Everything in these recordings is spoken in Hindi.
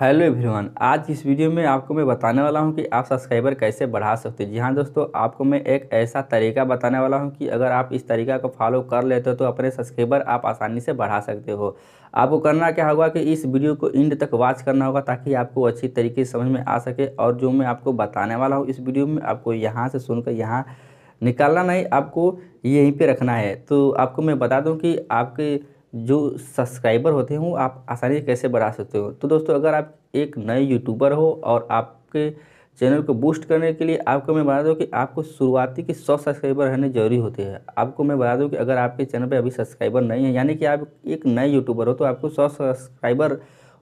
हेलो एवरीवन आज इस वीडियो में आपको मैं बताने वाला हूं कि आप सब्सक्राइबर कैसे बढ़ा सकते हो जी हाँ दोस्तों आपको मैं एक ऐसा तरीका बताने वाला हूं कि अगर आप इस तरीका को फॉलो कर लेते हो तो अपने सब्सक्राइबर आप आसानी से बढ़ा सकते हो आपको करना क्या होगा कि इस वीडियो को इंड तक वॉच करना होगा ताकि आपको अच्छी तरीके से समझ में आ सके और जो मैं आपको बताने वाला हूँ इस वीडियो में आपको यहाँ से सुनकर यहाँ निकालना नहीं आपको यहीं पर रखना है तो आपको मैं बता दूँ कि आपके जो सब्सक्राइबर होते हैं वो आप आसानी से कैसे बढ़ा सकते हो तो दोस्तों अगर आप एक नए यूट्यूबर हो और आपके चैनल को बूस्ट करने के लिए आपको मैं बता दूँ कि आपको शुरुआती के सौ सब्सक्राइबर रहने जरूरी होते हैं आपको मैं बता दूँ कि अगर आपके चैनल पर अभी सब्सक्राइबर नहीं है यानी कि आप एक नए यूट्यूबर हो तो आपको सौ सब्सक्राइबर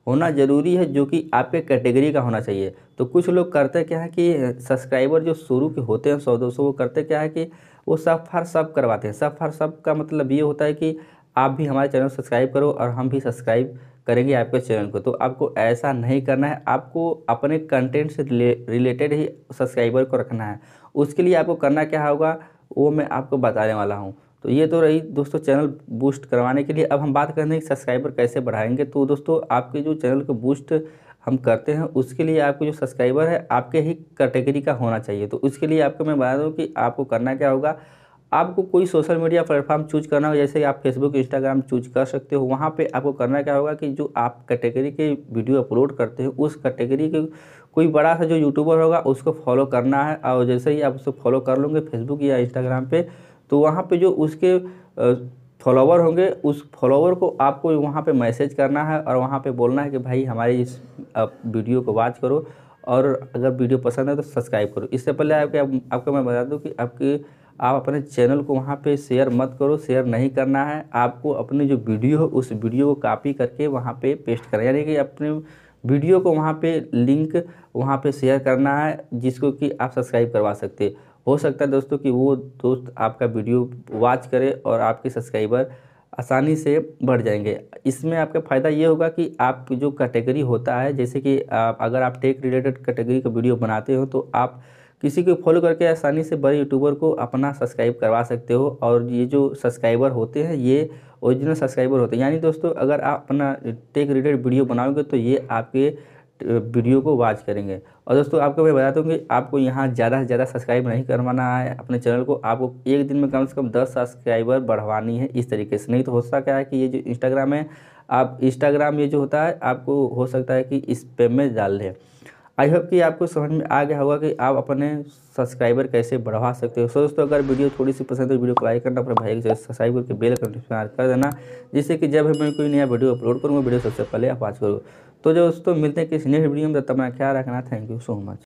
होना ज़रूरी है जो कि आपके कैटेगरी का होना चाहिए तो कुछ लोग करते क्या है कि सब्सक्राइबर जो शुरू के होते हैं सौ दो सौ वो करते क्या है कि वो सब फर सब करवाते हैं सब फर सब का मतलब ये होता है कि आप भी हमारे चैनल सब्सक्राइब करो और हम भी सब्सक्राइब करेंगे आपके चैनल को तो आपको ऐसा नहीं करना है आपको अपने कंटेंट से रिलेटेड ही सब्सक्राइबर को रखना है उसके लिए आपको करना क्या होगा वो मैं आपको बताने वाला हूँ तो ये तो रही दोस्तों चैनल बूस्ट करवाने के लिए अब हम बात करते हैं कि सब्सक्राइबर कैसे बढ़ाएंगे तो दोस्तों आपके जो चैनल को बूस्ट हम करते हैं उसके लिए आपको जो सब्सक्राइबर है आपके ही कैटेगरी का होना चाहिए तो उसके लिए आपको मैं बता दूँ कि आपको करना क्या होगा आपको कोई सोशल मीडिया प्लेटफॉर्म चूज करना हो जैसे आप फेसबुक इंस्टाग्राम चूज कर सकते हो वहाँ पे आपको करना क्या होगा कि जो आप कैटेगरी के वीडियो अपलोड करते हैं उस कैटेगरी के कोई बड़ा सा जो यूट्यूबर होगा उसको फॉलो करना है और जैसे ही आप उसको फॉलो कर लोगे फेसबुक या इंस्टाग्राम पर तो वहाँ पर जो उसके फॉलोवर होंगे उस फॉलोवर को आपको वहाँ पर मैसेज करना है और वहाँ पर बोलना है कि भाई हमारी इस वीडियो को वॉच करो और अगर वीडियो पसंद है तो सब्सक्राइब करो इससे पहले आपके आपको मैं बता दूँ कि आपकी आप अपने चैनल को वहाँ पे शेयर मत करो शेयर नहीं करना है आपको अपने जो वीडियो है उस वीडियो को कॉपी करके वहाँ पे पेस्ट करना यानी कि अपने वीडियो को वहाँ पे लिंक वहाँ पे शेयर करना है जिसको कि आप सब्सक्राइब करवा सकते हो सकता है दोस्तों कि वो दोस्त आपका वीडियो वॉच करे और आपके सब्सक्राइबर आसानी से बढ़ जाएंगे इसमें आपका फ़ायदा ये होगा कि आप जो कैटेगरी होता है जैसे कि आप अगर आप टेक रिलेटेड कैटेगरी का वीडियो बनाते हो तो आप किसी को फॉलो करके आसानी से बड़े यूट्यूबर को अपना सब्सक्राइब करवा सकते हो और ये जो सब्सक्राइबर होते हैं ये ओरिजिनल सब्सक्राइबर होते हैं यानी दोस्तों अगर आप अपना टेक रिलेटेड वीडियो बनाओगे तो ये आपके वीडियो को वॉच करेंगे और दोस्तों आपको मैं बता हूँ कि आपको यहाँ ज़्यादा से ज़्यादा सब्सक्राइब नहीं करवाना है अपने चैनल को आपको एक दिन में कम से कम दस सब्सक्राइबर बढ़वानी है इस तरीके से नहीं तो हो सकता है कि ये जो इंस्टाग्राम है आप इंस्टाग्राम ये जो होता है आपको हो सकता है कि इस पे में डाल दें आई होप कि आपको समझ में आ गया होगा कि आप अपने सब्सक्राइबर कैसे बढ़वा सकते हो सो दोस्तों अगर वीडियो थोड़ी सी पसंद है तो वीडियो को लाइक करना अपने भाई को सब्सक्राइब करके बेल नोटिफिकेशन कर देना जिससे कि जब मैं कोई नया वीडियो अपलोड करूँगा वीडियो सबसे पहले आप आज करो तो दोस्तों मिलते हैं किसी नेक्स्ट वीडियो में तब मैं ख्याल रखना थैंक यू सो मच